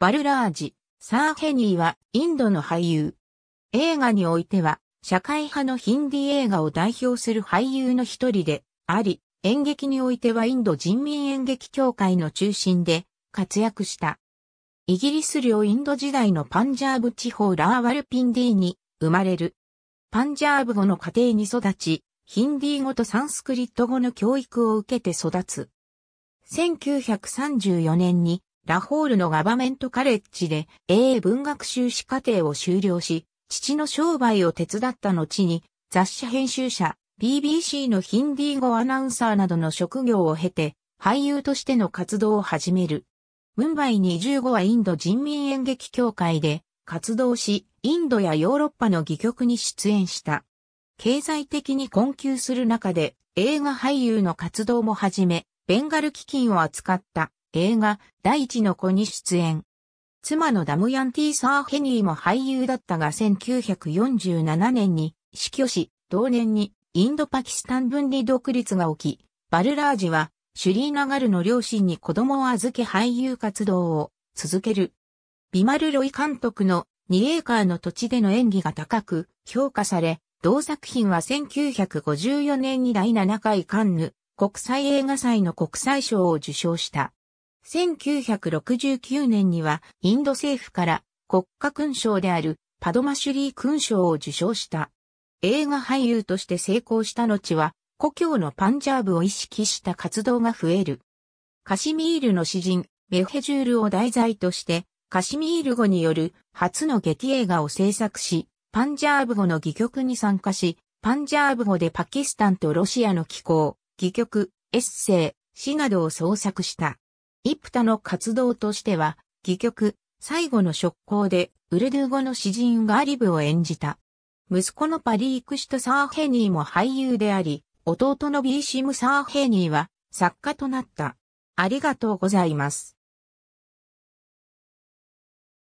バルラージ、サーヘニーはインドの俳優。映画においては社会派のヒンディ映画を代表する俳優の一人であり、演劇においてはインド人民演劇協会の中心で活躍した。イギリス領インド時代のパンジャーブ地方ラーワルピンディに生まれる。パンジャーブ語の家庭に育ち、ヒンディー語とサンスクリット語の教育を受けて育つ。1934年にラホールのガバメントカレッジで英文学修士課程を修了し、父の商売を手伝った後に雑誌編集者、BBC のヒンディー語アナウンサーなどの職業を経て、俳優としての活動を始める。ムンバイ25はインド人民演劇協会で活動し、インドやヨーロッパの戯曲に出演した。経済的に困窮する中で映画俳優の活動も始め、ベンガル基金を扱った。映画、第一の子に出演。妻のダムヤン・ティーサー・ヘニーも俳優だったが1947年に死去し、同年にインド・パキスタン分離独立が起き、バルラージはシュリーナガルの両親に子供を預け俳優活動を続ける。ビマル・ロイ監督の2エーカーの土地での演技が高く評価され、同作品は1954年に第7回カンヌ国際映画祭の国際賞を受賞した。1969年にはインド政府から国家勲章であるパドマシュリー勲章を受章した。映画俳優として成功した後は、故郷のパンジャーブを意識した活動が増える。カシミールの詩人、メヘジュールを題材として、カシミール語による初の劇映画を制作し、パンジャーブ語の戯曲に参加し、パンジャーブ語でパキスタンとロシアの気候、戯曲、エッセイ、詩などを創作した。イプタの活動としては、戯曲、最後の職行で、ウルドゥー語の詩人ガーリブを演じた。息子のパリークシト・サーヘニーも俳優であり、弟のビーシム・サーヘニーは作家となった。ありがとうございます。